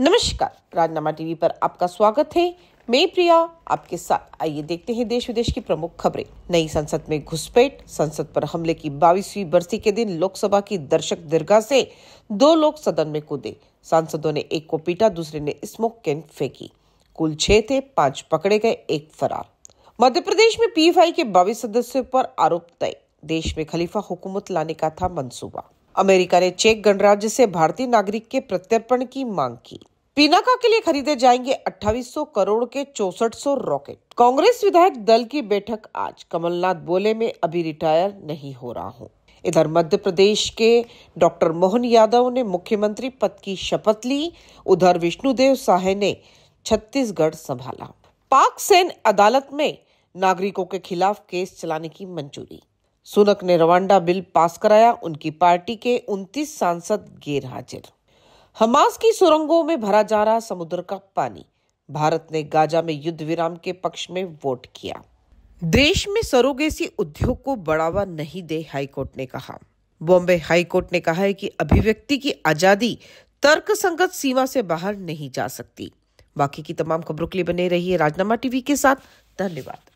नमस्कार राजनामा टीवी पर आपका स्वागत है मैं प्रिया आपके साथ आइए देखते हैं देश विदेश की प्रमुख खबरें नई संसद में घुसपैठ संसद पर हमले की बाईसवीं बरसी के दिन लोकसभा की दर्शक दीर्घा से दो लोग सदन में कूदे सांसदों ने एक को पीटा दूसरे ने स्मोक कैन फेंकी कुल छह थे पांच पकड़े गए एक फरार मध्य प्रदेश में पीएफआई के बाईस सदस्यों पर आरोप तय देश में खलीफा हुकूमत लाने का था मंसूबा अमेरिका ने चेक गणराज्य से भारतीय नागरिक के प्रत्यर्पण की मांग की पीनाका के लिए खरीदे जाएंगे 2800 करोड़ के चौसठ रॉकेट कांग्रेस विधायक दल की बैठक आज कमलनाथ बोले में अभी रिटायर नहीं हो रहा हूँ इधर मध्य प्रदेश के डॉक्टर मोहन यादव ने मुख्यमंत्री पद की शपथ ली उधर विष्णुदेव साहे ने छत्तीसगढ़ संभाला पाक सेन अदालत में नागरिकों के खिलाफ केस चलाने की मंजूरी सुनक ने रवांडा बिल पास कराया उनकी पार्टी के 29 सांसद गैर हाजिर हमास की सुरंगों में भरा जा रहा समुद्र का पानी भारत ने गाजा में युद्ध विराम के पक्ष में वोट किया देश में सरोगेसी उद्योग को बढ़ावा नहीं दे हाईकोर्ट ने कहा बॉम्बे हाईकोर्ट ने कहा है कि अभिव्यक्ति की आजादी तर्क संगत सीमा से बाहर नहीं जा सकती बाकी की तमाम खबरों के लिए बने रहिए राजनामा टीवी के साथ धन्यवाद